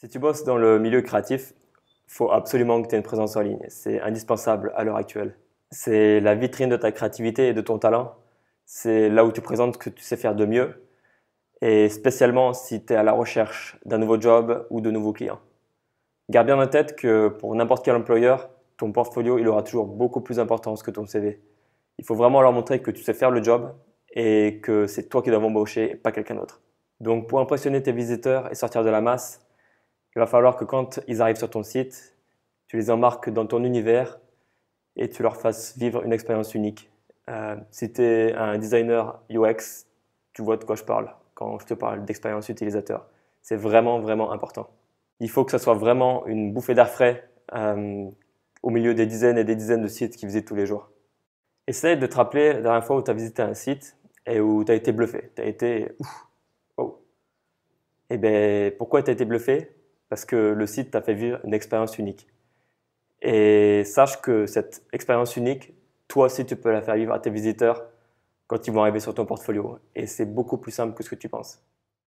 Si tu bosses dans le milieu créatif, faut absolument que tu aies une présence en ligne. C'est indispensable à l'heure actuelle. C'est la vitrine de ta créativité et de ton talent. C'est là où tu présentes que tu sais faire de mieux. Et spécialement si tu es à la recherche d'un nouveau job ou de nouveaux clients. Garde bien en tête que pour n'importe quel employeur, ton portfolio il aura toujours beaucoup plus d'importance que ton CV. Il faut vraiment leur montrer que tu sais faire le job et que c'est toi qui dois et pas quelqu'un d'autre. Donc pour impressionner tes visiteurs et sortir de la masse, il va falloir que quand ils arrivent sur ton site, tu les embarques dans ton univers et tu leur fasses vivre une expérience unique. Euh, si tu es un designer UX, tu vois de quoi je parle quand je te parle d'expérience utilisateur. C'est vraiment, vraiment important. Il faut que ce soit vraiment une bouffée d'air frais euh, au milieu des dizaines et des dizaines de sites qui visitent tous les jours. Essaye de te rappeler la dernière fois où tu as visité un site et où tu as été bluffé. Tu as été... Ouf, oh. Et eh bien, pourquoi tu as été bluffé parce que le site t'a fait vivre une expérience unique. Et sache que cette expérience unique, toi aussi, tu peux la faire vivre à tes visiteurs quand ils vont arriver sur ton portfolio. Et c'est beaucoup plus simple que ce que tu penses.